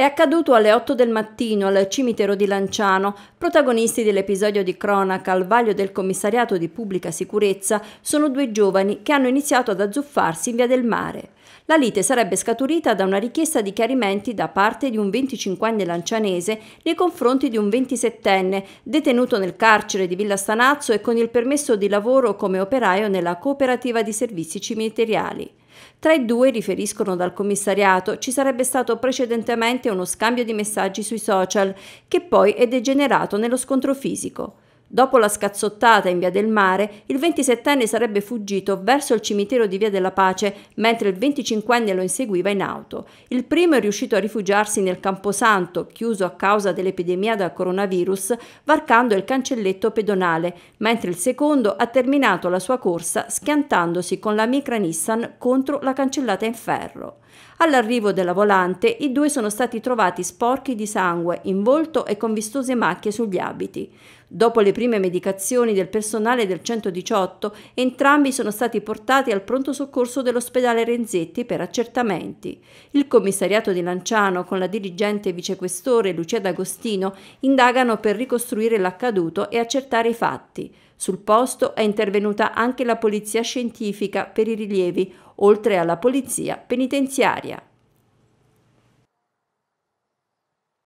È accaduto alle 8 del mattino al cimitero di Lanciano. Protagonisti dell'episodio di cronaca al vaglio del commissariato di pubblica sicurezza sono due giovani che hanno iniziato ad azzuffarsi in via del mare. La lite sarebbe scaturita da una richiesta di chiarimenti da parte di un 25enne lancianese nei confronti di un 27enne detenuto nel carcere di Villa Stanazzo e con il permesso di lavoro come operaio nella cooperativa di servizi cimiteriali. Tra i due, riferiscono dal commissariato, ci sarebbe stato precedentemente uno scambio di messaggi sui social, che poi è degenerato nello scontro fisico. Dopo la scazzottata in Via del Mare, il 27enne sarebbe fuggito verso il cimitero di Via della Pace, mentre il 25enne lo inseguiva in auto. Il primo è riuscito a rifugiarsi nel Camposanto, chiuso a causa dell'epidemia da coronavirus, varcando il cancelletto pedonale, mentre il secondo ha terminato la sua corsa schiantandosi con la micra Nissan contro la cancellata in ferro. All'arrivo della volante, i due sono stati trovati sporchi di sangue, in volto e con vistose macchie sugli abiti. Dopo le prime medicazioni del personale del 118, entrambi sono stati portati al pronto soccorso dell'ospedale Renzetti per accertamenti. Il commissariato di Lanciano, con la dirigente vicequestore Lucia D'Agostino, indagano per ricostruire l'accaduto e accertare i fatti. Sul posto è intervenuta anche la polizia scientifica per i rilievi, oltre alla polizia penitenziaria.